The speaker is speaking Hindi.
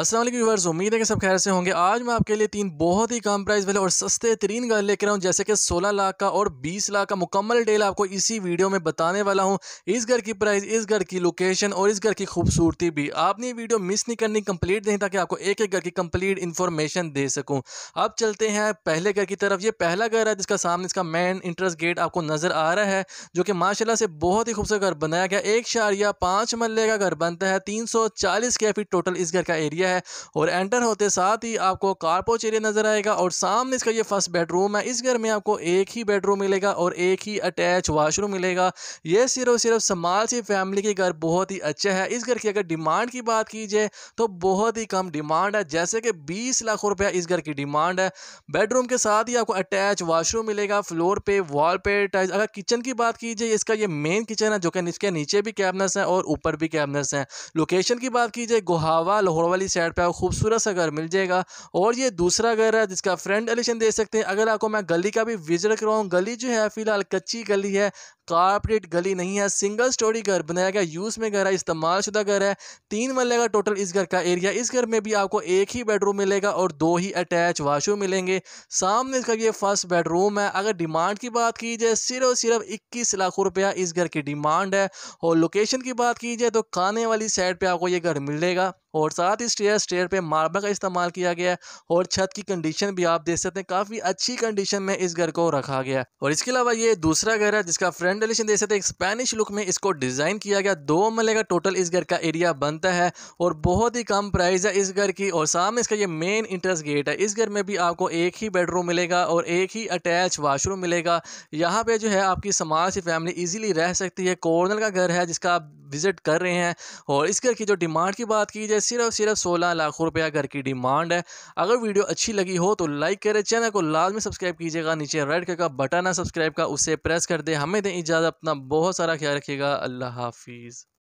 असल व्यूवर्स उम्मीद है कि सब खैर से होंगे आज मैं आपके लिए तीन बहुत ही कम प्राइस वाले और सस्ते तरीन गन लेकर आऊँ जैसे कि 16 लाख का और 20 लाख का मुकम्मल डेल आपको इसी वीडियो में बताने वाला हूँ इस घर की प्राइस इस घर की लोकेशन और इस घर की खूबसूरती भी आपने ये वीडियो मिस नहीं करनी कम्प्लीट नहीं ताकि आपको एक एक घर की कम्प्लीट इन्फॉर्मेशन दे सकूँ अब चलते हैं पहले घर की तरफ ये पहला घर है जिसका सामने इसका मेन इंटरेस्ट गेट आपको नज़र आ रहा है जो कि माशाला से बहुत ही खूबसूरत घर बनाया गया एक शारिया पाँच मरले का घर बनता है तीन सौ चालीस फीट टोटल इस घर का एरिया एरिया है और एंटर होते साथ ही आपको कारपोच एरिया नज़र आएगा और सामने इसका ये फर्स्ट बेडरूम है इस घर में आपको एक ही बेडरूम मिलेगा और एक ही अटैच वाशरूम मिलेगा ये सिर्फ सिर्फ समाल सी फैमिली के घर बहुत ही अच्छा है इस घर की अगर डिमांड की बात की जाए तो बहुत ही कम डिमांड है जैसे कि बीस लाख रुपया इस घर की डिमांड है बेडरूम के साथ ही आपको अटैच वाशरूम मिलेगा फ्लोर पे वॉल पे टाइल्स अगर किचन की बात की जाए इसका ये मेन किचन है जो कि इसके नीचे भी कैबिनेट्स हैं और ऊपर भी कैबिनेट्स हैं लोकेशन की बात की जाए गुहावा लाहौर वाली साइड पे आपको खूबसूरत सा घर मिल जाएगा और ये दूसरा घर है जिसका फ्रंट एलिशन दे सकते हैं अगर आपको मैं गली का भी विजिट करवाऊँ गली जो है फिलहाल कच्ची गली है कारपोरेट गली नहीं है सिंगल स्टोरी घर बनाया गया यूज़ में घर है इस्तेमाल शुदा घर है तीन मल्ले का टोटल इस घर का एरिया इस घर में भी आपको एक ही बेडरूम मिलेगा और दो ही अटैच वाशरूम मिलेंगे सामने इसका ये फर्स्ट बेडरूम है अगर डिमांड की बात की जाए सिर्फ और सिर्फ इक्कीस लाख रुपया इस घर की डिमांड है और लोकेशन की बात की जाए तो खाने वाली साइड पर आपको ये घर मिलेगा और साथ ही स्टेयर स्टेयर पे मार्बल का इस्तेमाल किया गया है और छत की कंडीशन भी आप देख सकते हैं काफ़ी अच्छी कंडीशन में इस घर को रखा गया और इसके अलावा ये दूसरा घर है जिसका फ्रेंड वेंटिलेशन दे सकते हैं स्पेनिश लुक में इसको डिज़ाइन किया गया दो मले का टोटल इस घर का एरिया बनता है और बहुत ही कम प्राइस है इस घर की और सामने इसका ये मेन इंट्रेंस गेट है इस घर में भी आपको एक ही बेडरूम मिलेगा और एक ही अटैच वाशरूम मिलेगा यहाँ पे जो है आपकी समाज से फैमिली इजीली रह सकती है कॉर्नर का घर है जिसका विज़िट कर रहे हैं और इस घर की जो डिमांड की बात की जाए सिर्फ सिर्फ सोलह लाख रुपया घर की डिमांड है अगर वीडियो अच्छी लगी हो तो लाइक करें चैनल को लाजमी सब्सक्राइब कीजिएगा नीचे रेड कलर का बटन है सब्सक्राइब का उसे प्रेस कर दें हमें दें इजाज़त अपना बहुत सारा ख्याल रखिएगा अल्लाह हाफिज़